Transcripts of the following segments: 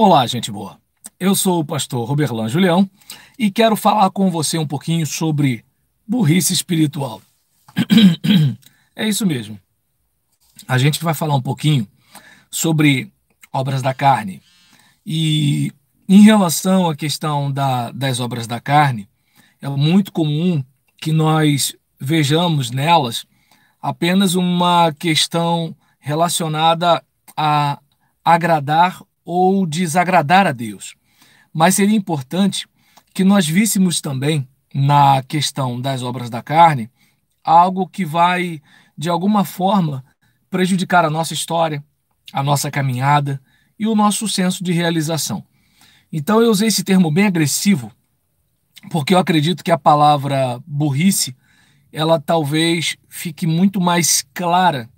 Olá, gente boa. Eu sou o pastor Roberlan Julião e quero falar com você um pouquinho sobre burrice espiritual. é isso mesmo. A gente vai falar um pouquinho sobre obras da carne. E em relação à questão da, das obras da carne, é muito comum que nós vejamos nelas apenas uma questão relacionada a agradar ou desagradar a Deus. Mas seria importante que nós víssemos também na questão das obras da carne algo que vai, de alguma forma, prejudicar a nossa história, a nossa caminhada e o nosso senso de realização. Então eu usei esse termo bem agressivo, porque eu acredito que a palavra burrice, ela talvez fique muito mais clara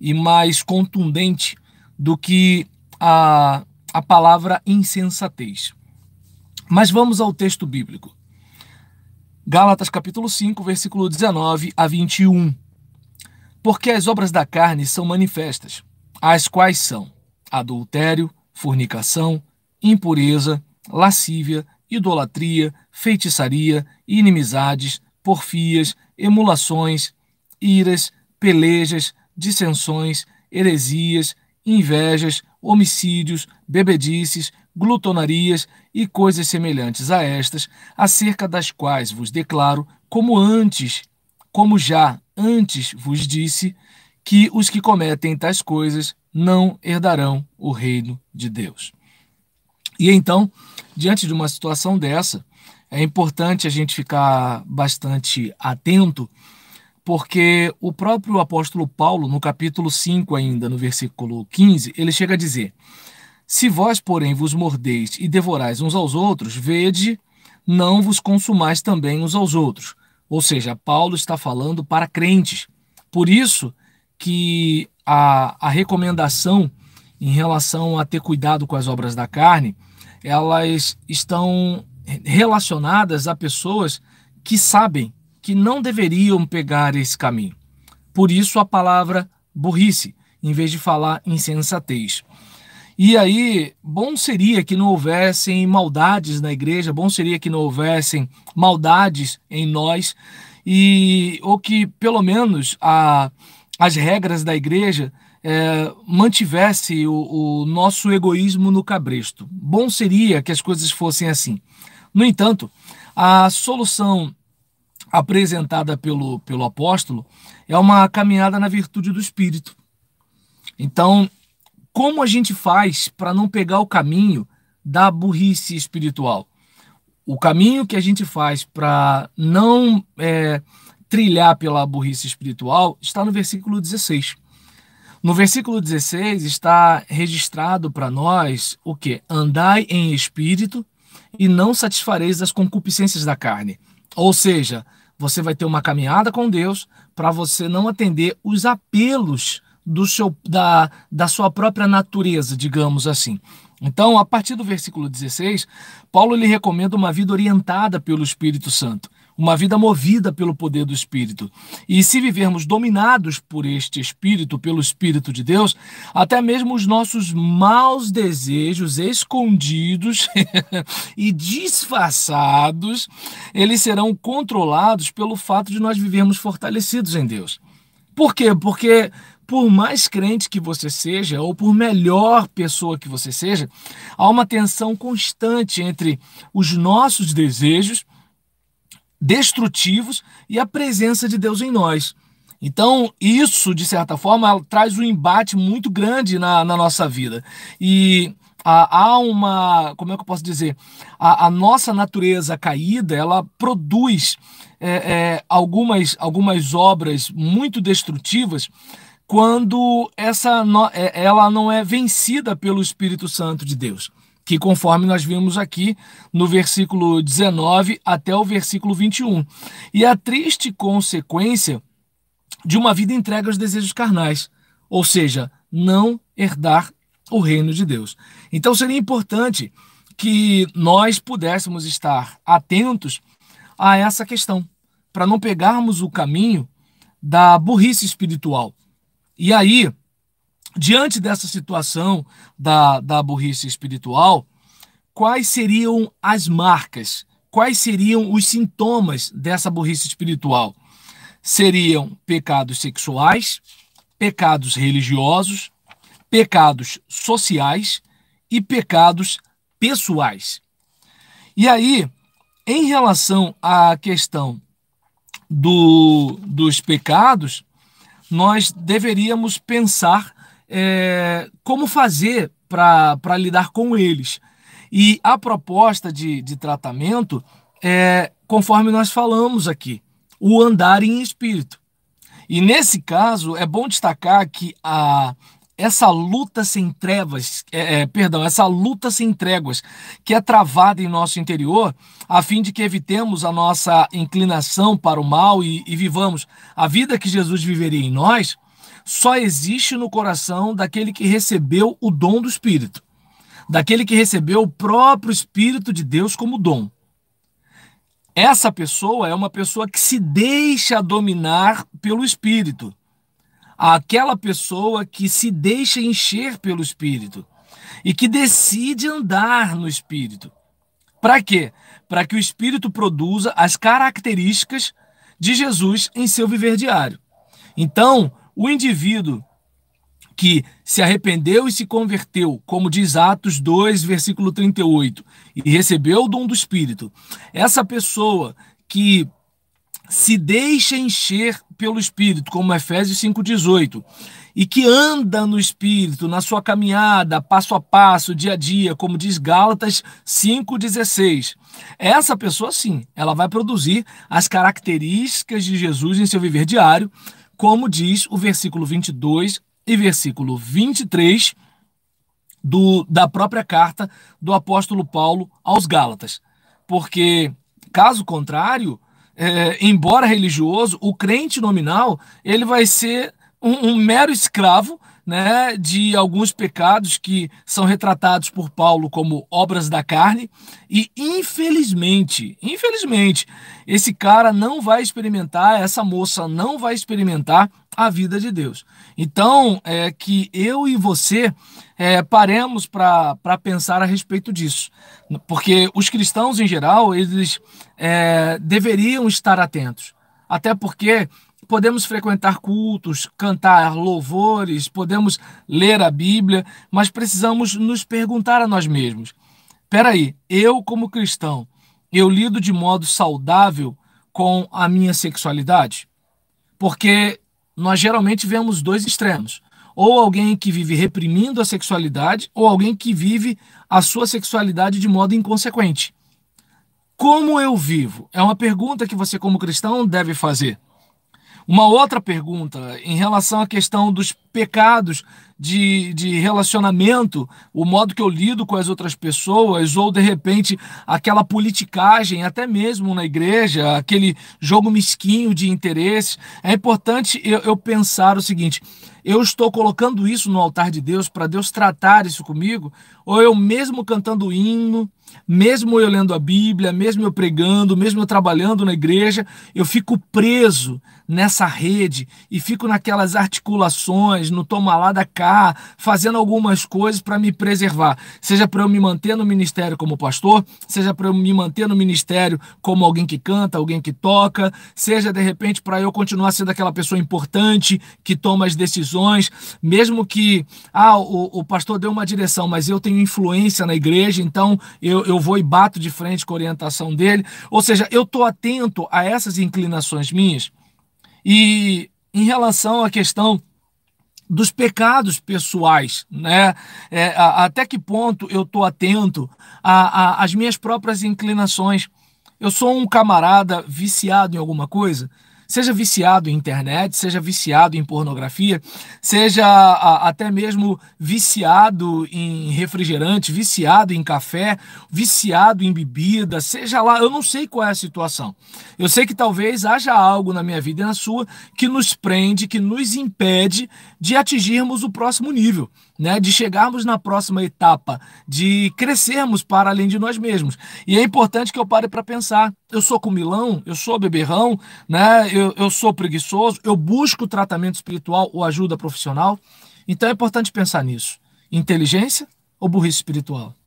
e mais contundente do que a a palavra insensatez. Mas vamos ao texto bíblico. Gálatas capítulo 5, versículo 19 a 21. Porque as obras da carne são manifestas, as quais são adultério, fornicação, impureza, lascívia, idolatria, feitiçaria, inimizades, porfias, emulações, iras, pelejas, dissensões, heresias, invejas, homicídios, bebedices, glutonarias e coisas semelhantes a estas, acerca das quais vos declaro, como antes, como já antes vos disse, que os que cometem tais coisas não herdarão o reino de Deus. E então, diante de uma situação dessa, é importante a gente ficar bastante atento porque o próprio apóstolo Paulo, no capítulo 5, ainda, no versículo 15, ele chega a dizer: Se vós, porém, vos mordeis e devorais uns aos outros, vede, não vos consumais também uns aos outros. Ou seja, Paulo está falando para crentes. Por isso que a, a recomendação em relação a ter cuidado com as obras da carne, elas estão relacionadas a pessoas que sabem que não deveriam pegar esse caminho. Por isso a palavra burrice, em vez de falar insensatez. E aí, bom seria que não houvessem maldades na igreja, bom seria que não houvessem maldades em nós, e ou que pelo menos a, as regras da igreja é, mantivesse o, o nosso egoísmo no cabresto. Bom seria que as coisas fossem assim. No entanto, a solução apresentada pelo, pelo apóstolo é uma caminhada na virtude do Espírito. Então, como a gente faz para não pegar o caminho da burrice espiritual? O caminho que a gente faz para não é, trilhar pela burrice espiritual está no versículo 16. No versículo 16 está registrado para nós o que? Andai em espírito e não satisfareis as concupiscências da carne. Ou seja, você vai ter uma caminhada com Deus para você não atender os apelos do seu, da, da sua própria natureza, digamos assim. Então, a partir do versículo 16, Paulo lhe recomenda uma vida orientada pelo Espírito Santo uma vida movida pelo poder do Espírito. E se vivermos dominados por este Espírito, pelo Espírito de Deus, até mesmo os nossos maus desejos escondidos e disfarçados, eles serão controlados pelo fato de nós vivermos fortalecidos em Deus. Por quê? Porque por mais crente que você seja, ou por melhor pessoa que você seja, há uma tensão constante entre os nossos desejos destrutivos e a presença de Deus em nós. Então, isso, de certa forma, traz um embate muito grande na, na nossa vida. E há uma, como é que eu posso dizer, a, a nossa natureza caída, ela produz é, é, algumas, algumas obras muito destrutivas quando essa é, ela não é vencida pelo Espírito Santo de Deus que conforme nós vimos aqui no versículo 19 até o versículo 21. E a triste consequência de uma vida entregue aos desejos carnais, ou seja, não herdar o reino de Deus. Então seria importante que nós pudéssemos estar atentos a essa questão, para não pegarmos o caminho da burrice espiritual. E aí, diante dessa situação da, da burrice espiritual, quais seriam as marcas, quais seriam os sintomas dessa burrice espiritual? Seriam pecados sexuais, pecados religiosos, pecados sociais e pecados pessoais. E aí, em relação à questão do, dos pecados, nós deveríamos pensar é, como fazer para lidar com eles. E a proposta de, de tratamento é, conforme nós falamos aqui, o andar em espírito. E nesse caso, é bom destacar que a, essa luta sem trevas, é, é, perdão, essa luta sem tréguas que é travada em nosso interior, a fim de que evitemos a nossa inclinação para o mal e, e vivamos a vida que Jesus viveria em nós, só existe no coração daquele que recebeu o dom do Espírito, daquele que recebeu o próprio Espírito de Deus como dom. Essa pessoa é uma pessoa que se deixa dominar pelo Espírito, aquela pessoa que se deixa encher pelo Espírito e que decide andar no Espírito. Para quê? Para que o Espírito produza as características de Jesus em seu viver diário. Então, o indivíduo que se arrependeu e se converteu, como diz Atos 2, versículo 38, e recebeu o dom do Espírito, essa pessoa que se deixa encher pelo Espírito, como Efésios 5,18, e que anda no Espírito, na sua caminhada, passo a passo, dia a dia, como diz Gálatas 5,16. Essa pessoa, sim, ela vai produzir as características de Jesus em seu viver diário, como diz o versículo 22 e versículo 23 do, da própria carta do apóstolo Paulo aos Gálatas. Porque, caso contrário, é, embora religioso, o crente nominal ele vai ser um, um mero escravo né, de alguns pecados que são retratados por Paulo como obras da carne, e infelizmente, infelizmente, esse cara não vai experimentar, essa moça não vai experimentar a vida de Deus. Então, é que eu e você é, paremos para pensar a respeito disso, porque os cristãos em geral, eles é, deveriam estar atentos, até porque podemos frequentar cultos, cantar louvores, podemos ler a Bíblia, mas precisamos nos perguntar a nós mesmos: peraí, eu como cristão, eu lido de modo saudável com a minha sexualidade? Porque nós geralmente vemos dois extremos. Ou alguém que vive reprimindo a sexualidade, ou alguém que vive a sua sexualidade de modo inconsequente. Como eu vivo? É uma pergunta que você, como cristão, deve fazer. Uma outra pergunta em relação à questão dos pecados de, de relacionamento, o modo que eu lido com as outras pessoas, ou de repente aquela politicagem, até mesmo na igreja, aquele jogo mesquinho de interesses. É importante eu, eu pensar o seguinte: eu estou colocando isso no altar de Deus para Deus tratar isso comigo, ou eu mesmo cantando hino, mesmo eu lendo a Bíblia, mesmo eu pregando, mesmo eu trabalhando na igreja, eu fico preso nessa rede e fico naquelas articulações no Toma Lá da Cá, fazendo algumas coisas para me preservar. Seja para eu me manter no ministério como pastor, seja para eu me manter no ministério como alguém que canta, alguém que toca, seja de repente para eu continuar sendo aquela pessoa importante que toma as decisões, mesmo que ah, o, o pastor deu uma direção, mas eu tenho influência na igreja, então eu, eu vou e bato de frente com a orientação dele. Ou seja, eu estou atento a essas inclinações minhas. E em relação à questão dos pecados pessoais, né? É, a, até que ponto eu estou atento às minhas próprias inclinações? Eu sou um camarada viciado em alguma coisa? seja viciado em internet, seja viciado em pornografia, seja a, até mesmo viciado em refrigerante, viciado em café, viciado em bebida, seja lá, eu não sei qual é a situação. Eu sei que talvez haja algo na minha vida e na sua que nos prende, que nos impede de atingirmos o próximo nível né, de chegarmos na próxima etapa, de crescermos para além de nós mesmos. E é importante que eu pare para pensar. Eu sou comilão, eu sou beberrão, né, eu, eu sou preguiçoso, eu busco tratamento espiritual ou ajuda profissional. Então é importante pensar nisso. Inteligência ou burrice espiritual?